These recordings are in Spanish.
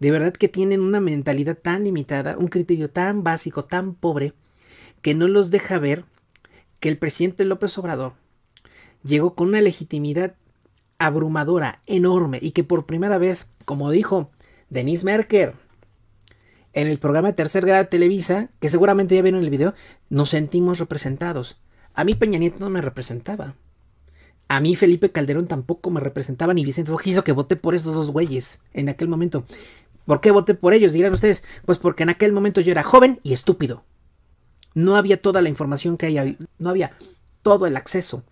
De verdad que tienen una mentalidad tan limitada, un criterio tan básico, tan pobre, que no los deja ver que el presidente López Obrador llegó con una legitimidad abrumadora, enorme, y que por primera vez, como dijo Denise Merker en el programa de tercer grado de Televisa, que seguramente ya vieron el video, nos sentimos representados. A mí Peña Nieto no me representaba. A mí Felipe Calderón tampoco me representaba, ni Vicente Fox hizo que voté por estos dos güeyes en aquel momento. ¿Por qué voté por ellos? Dirán ustedes, pues porque en aquel momento yo era joven y estúpido. No había toda la información que hay, no había todo el acceso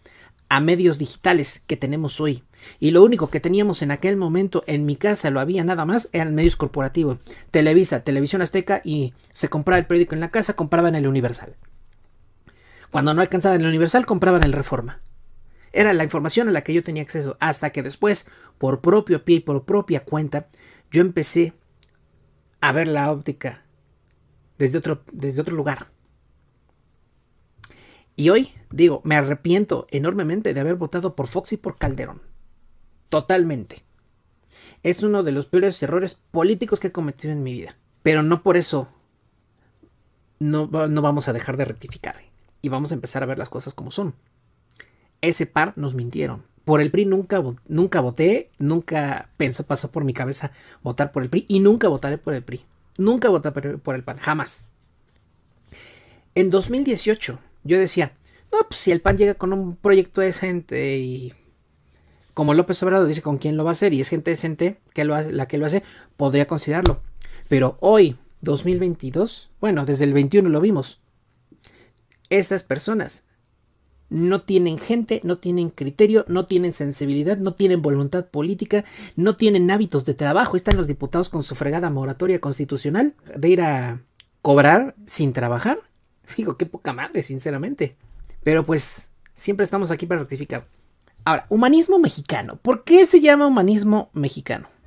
a medios digitales que tenemos hoy. Y lo único que teníamos en aquel momento en mi casa, lo había nada más, eran medios corporativos. Televisa, Televisión Azteca y se compraba el periódico en la casa, compraban el Universal. Cuando no alcanzaban el Universal, compraban el Reforma. Era la información a la que yo tenía acceso, hasta que después, por propio pie y por propia cuenta, yo empecé a ver la óptica desde otro, desde otro lugar. Y hoy, digo, me arrepiento enormemente de haber votado por Fox y por Calderón. Totalmente. Es uno de los peores errores políticos que he cometido en mi vida. Pero no por eso no, no vamos a dejar de rectificar. Y vamos a empezar a ver las cosas como son. Ese par nos mintieron por el PRI nunca, nunca voté, nunca pensó, pasó por mi cabeza votar por el PRI y nunca votaré por el PRI. Nunca votaré por el PAN, jamás. En 2018 yo decía, no, pues si el PAN llega con un proyecto decente y como López Obrador dice con quién lo va a hacer y es gente decente que la que lo hace, podría considerarlo. Pero hoy, 2022, bueno, desde el 21 lo vimos. Estas personas no tienen gente, no tienen criterio, no tienen sensibilidad, no tienen voluntad política, no tienen hábitos de trabajo. Están los diputados con su fregada moratoria constitucional de ir a cobrar sin trabajar. Digo, qué poca madre, sinceramente. Pero pues siempre estamos aquí para rectificar. Ahora, humanismo mexicano. ¿Por qué se llama humanismo mexicano?